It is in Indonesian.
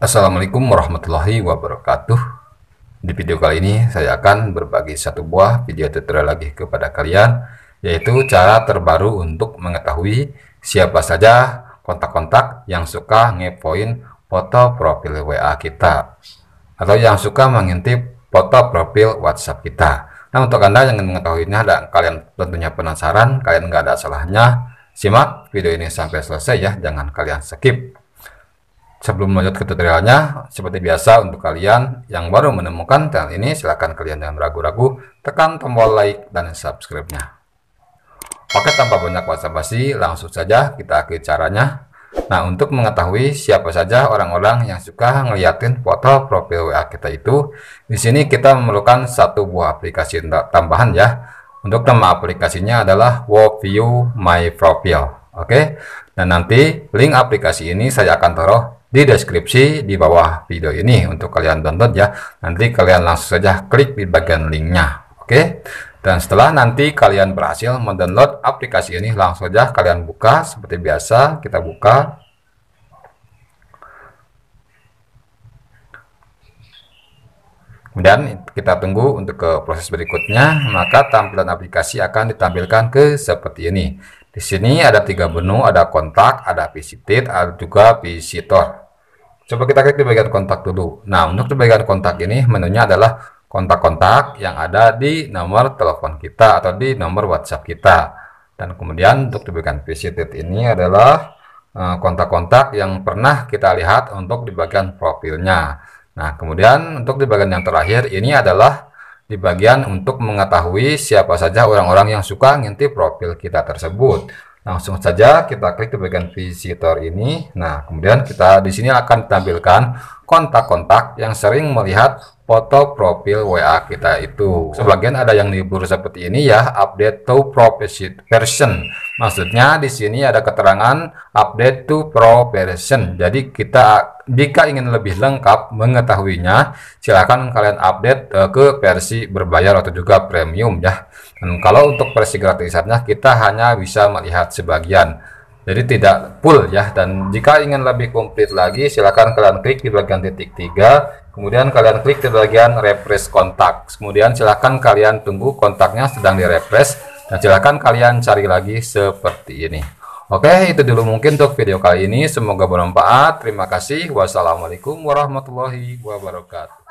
Assalamualaikum warahmatullahi wabarakatuh Di video kali ini saya akan berbagi satu buah video tutorial lagi kepada kalian Yaitu cara terbaru untuk mengetahui siapa saja kontak-kontak yang suka ngepoin foto profil WA kita Atau yang suka mengintip foto profil WhatsApp kita Nah untuk anda yang ingin mengetahuinya dan kalian tentunya penasaran, kalian nggak ada salahnya Simak video ini sampai selesai ya, jangan kalian skip Sebelum lanjut ke tutorialnya, seperti biasa untuk kalian yang baru menemukan channel ini, silahkan kalian jangan ragu-ragu tekan tombol like dan subscribe-nya. Oke, tanpa banyak basa-basi, langsung saja kita ke caranya. Nah, untuk mengetahui siapa saja orang-orang yang suka ngeliatin foto profil WA kita itu, di sini kita memerlukan satu buah aplikasi tambahan ya. Untuk nama aplikasinya adalah View My Profile. Oke, dan nanti link aplikasi ini saya akan taruh di deskripsi di bawah video ini untuk kalian download ya. Nanti kalian langsung saja klik di bagian linknya. Oke, dan setelah nanti kalian berhasil mendownload aplikasi ini langsung saja kalian buka seperti biasa kita buka Kemudian kita tunggu untuk ke proses berikutnya, maka tampilan aplikasi akan ditampilkan ke seperti ini. Di sini ada tiga menu, ada kontak, ada visited, ada juga visitor. Coba kita klik di bagian kontak dulu. Nah, untuk di bagian kontak ini menunya adalah kontak-kontak yang ada di nomor telepon kita atau di nomor WhatsApp kita. Dan kemudian untuk di bagian visited ini adalah eh, kontak-kontak yang pernah kita lihat untuk di bagian profilnya. Nah, kemudian untuk di bagian yang terakhir ini adalah di bagian untuk mengetahui siapa saja orang-orang yang suka ngintip profil kita tersebut. Langsung saja kita klik di bagian visitor ini. Nah, kemudian kita di sini akan tampilkan kontak-kontak yang sering melihat foto profil WA kita itu. Sebagian ada yang libur seperti ini ya, update to profile version. Maksudnya di sini ada keterangan update to pro version. Jadi kita jika ingin lebih lengkap mengetahuinya, silakan kalian update eh, ke versi berbayar atau juga premium ya. Dan kalau untuk versi gratisannya kita hanya bisa melihat sebagian. Jadi tidak full ya dan jika ingin lebih komplit lagi silakan kalian klik di bagian titik tiga kemudian kalian klik di bagian refresh kontak kemudian silakan kalian tunggu kontaknya sedang direfresh Nah, silahkan kalian cari lagi seperti ini. Oke, itu dulu mungkin untuk video kali ini. Semoga bermanfaat. Terima kasih. Wassalamualaikum warahmatullahi wabarakatuh.